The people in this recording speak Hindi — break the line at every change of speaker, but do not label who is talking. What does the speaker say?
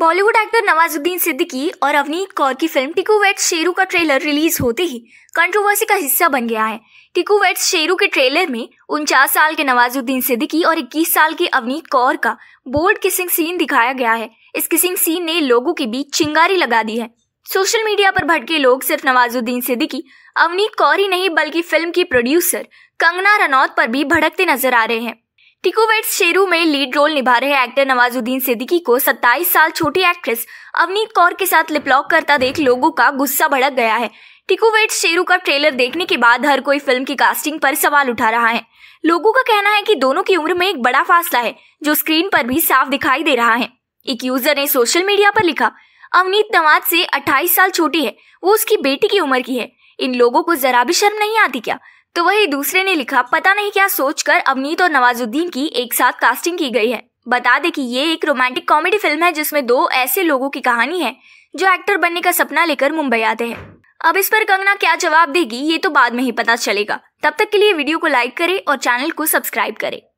बॉलीवुड एक्टर नवाजुद्दीन सिद्दीकी और अवनीत कौर की फिल्म टिकू वेट्स शेरू का ट्रेलर रिलीज होते ही कंट्रोवर्सी का हिस्सा बन गया है टिकू वेट्स शेरू के ट्रेलर में उनचास साल के नवाजुद्दीन सिद्दीकी और 21 साल के अवनीत कौर का बोल्ड किसिंग सीन दिखाया गया है इस किसिंग सीन ने लोगों के बीच चिंगारी लगा दी है सोशल मीडिया पर भटके लोग सिर्फ नवाजुद्दीन सिद्दीकी अवनीत कौर ही नहीं बल्कि फिल्म की प्रोड्यूसर कंगना रनौत पर भी भड़कते नजर आ रहे हैं टिकू वेट्स शेरू में लीड रोल निभा रहे एक्टर नवाजुद्दीन सिद्दीकी को 27 साल छोटी एक्ट्रेस अवनीत कौर के साथ लिपलॉक करता देख लोगों का गुस्सा भड़क गया है टिकू वेट्स शेरू का ट्रेलर देखने के बाद हर कोई फिल्म की कास्टिंग पर सवाल उठा रहा है लोगों का कहना है कि दोनों की उम्र में एक बड़ा फासला है जो स्क्रीन पर भी साफ दिखाई दे रहा है एक यूजर ने सोशल मीडिया पर लिखा अवनीत नवाज से 28 साल छोटी है वो उसकी बेटी की उम्र की है इन लोगों को जरा भी शर्म नहीं आती क्या तो वही दूसरे ने लिखा पता नहीं क्या सोचकर अवनीत और नवाजुद्दीन की एक साथ कास्टिंग की गई है बता दे कि ये एक रोमांटिक कॉमेडी फिल्म है जिसमें दो ऐसे लोगों की कहानी है जो एक्टर बनने का सपना लेकर मुंबई आते हैं अब इस पर कंगना क्या जवाब देगी ये तो बाद में ही पता चलेगा तब तक के लिए वीडियो को लाइक करें और चैनल को सब्सक्राइब करें